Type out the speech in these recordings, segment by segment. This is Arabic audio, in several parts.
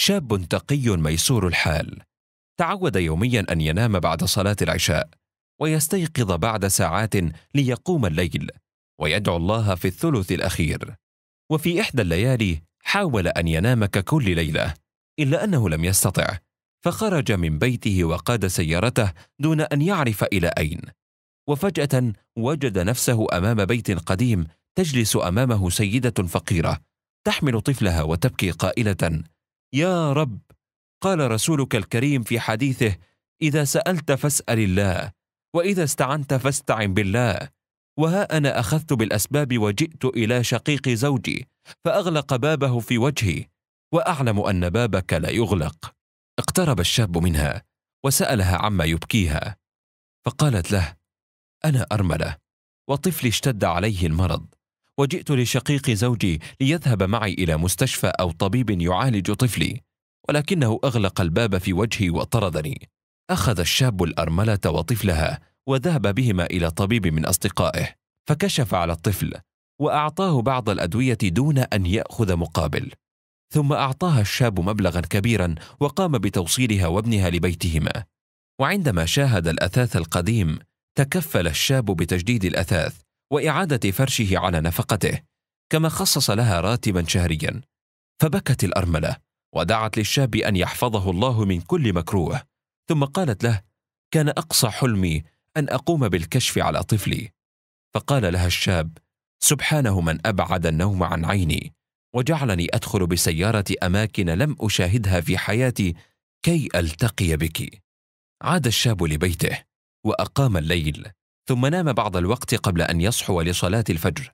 شاب تقي ميسور الحال تعود يوميا ان ينام بعد صلاه العشاء ويستيقظ بعد ساعات ليقوم الليل ويدعو الله في الثلث الاخير وفي احدى الليالي حاول ان ينام ككل ليله الا انه لم يستطع فخرج من بيته وقاد سيارته دون ان يعرف الى اين وفجاه وجد نفسه امام بيت قديم تجلس امامه سيده فقيره تحمل طفلها وتبكي قائله يا رب قال رسولك الكريم في حديثه اذا سالت فاسال الله واذا استعنت فاستعن بالله وها انا اخذت بالاسباب وجئت الى شقيق زوجي فاغلق بابه في وجهي واعلم ان بابك لا يغلق اقترب الشاب منها وسالها عما يبكيها فقالت له انا ارمله وطفلي اشتد عليه المرض وجئت لشقيق زوجي ليذهب معي إلى مستشفى أو طبيب يعالج طفلي ولكنه أغلق الباب في وجهي وطردني أخذ الشاب الأرملة وطفلها وذهب بهما إلى طبيب من أصدقائه فكشف على الطفل وأعطاه بعض الأدوية دون أن يأخذ مقابل ثم أعطاها الشاب مبلغا كبيرا وقام بتوصيلها وابنها لبيتهما وعندما شاهد الأثاث القديم تكفل الشاب بتجديد الأثاث وإعادة فرشه على نفقته كما خصص لها راتبا شهريا فبكت الأرملة ودعت للشاب أن يحفظه الله من كل مكروه ثم قالت له كان أقصى حلمي أن أقوم بالكشف على طفلي فقال لها الشاب سبحانه من أبعد النوم عن عيني وجعلني أدخل بسيارة أماكن لم أشاهدها في حياتي كي ألتقي بك عاد الشاب لبيته وأقام الليل ثم نام بعض الوقت قبل أن يصحو لصلاة الفجر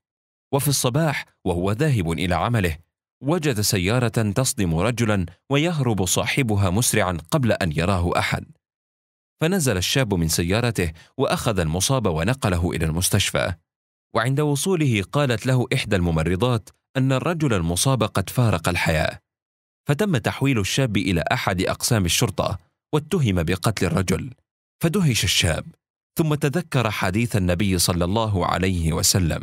وفي الصباح وهو ذاهب إلى عمله وجد سيارة تصدم رجلا ويهرب صاحبها مسرعا قبل أن يراه أحد فنزل الشاب من سيارته وأخذ المصاب ونقله إلى المستشفى وعند وصوله قالت له إحدى الممرضات أن الرجل المصاب قد فارق الحياة فتم تحويل الشاب إلى أحد أقسام الشرطة واتهم بقتل الرجل فدهش الشاب ثم تذكر حديث النبي صلى الله عليه وسلم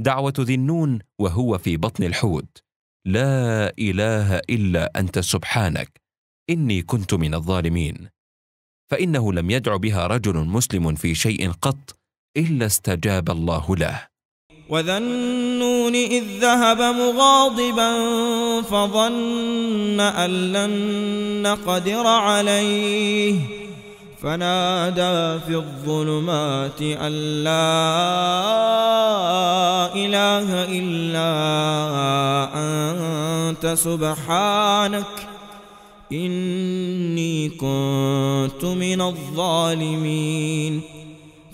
دعوه ذي النون وهو في بطن الحوت لا اله الا انت سبحانك اني كنت من الظالمين فانه لم يدع بها رجل مسلم في شيء قط الا استجاب الله له وذا النون اذ ذهب مغاضبا فظن ان لن نقدر عليه فنادى في الظلمات أن لا إله إلا أنت سبحانك إني كنت من الظالمين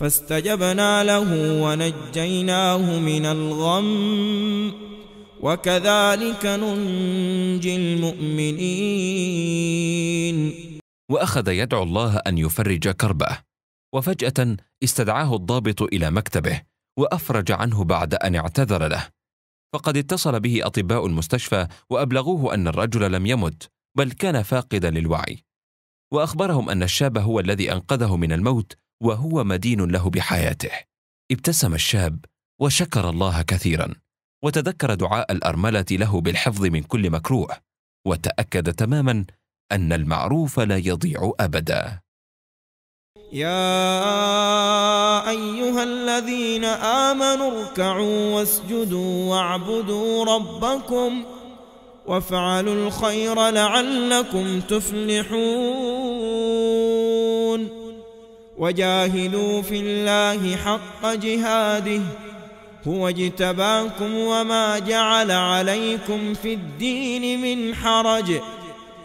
فاستجبنا له ونجيناه من الغم وكذلك ننجي المؤمنين واخذ يدعو الله ان يفرج كربه وفجاه استدعاه الضابط الى مكتبه وافرج عنه بعد ان اعتذر له فقد اتصل به اطباء المستشفى وابلغوه ان الرجل لم يمت بل كان فاقدا للوعي واخبرهم ان الشاب هو الذي انقذه من الموت وهو مدين له بحياته ابتسم الشاب وشكر الله كثيرا وتذكر دعاء الارمله له بالحفظ من كل مكروه وتاكد تماما ان المعروف لا يضيع ابدا يا ايها الذين امنوا اركعوا واسجدوا واعبدوا ربكم وافعلوا الخير لعلكم تفلحون وجاهدوا في الله حق جهاده هو اجتباكم وما جعل عليكم في الدين من حرج